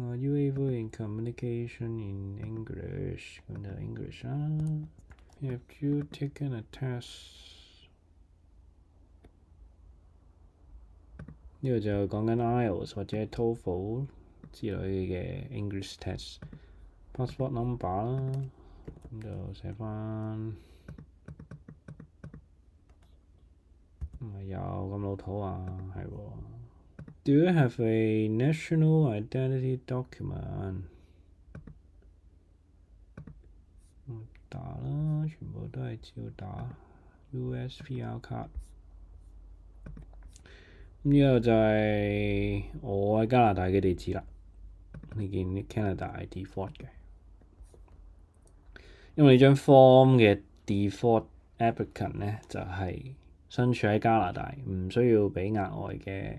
Are uh, you able in communication in English? In the English, huh? Have you taken a test? IELTS 或者 TOEFL 之類嘅 English Passport number 啦，咁就寫翻。唔係有咁老土啊，係喎。Do you have a national identity document? Tả đó, chuyển bộ đó là chiều tả USPR card. Cũng như là 就係我喺加拿大嘅地址啦。你見 Canada 係 default 嘅，因為呢張 form 嘅 default applicant 咧就係、是、身處喺加拿大，唔需要俾額外嘅。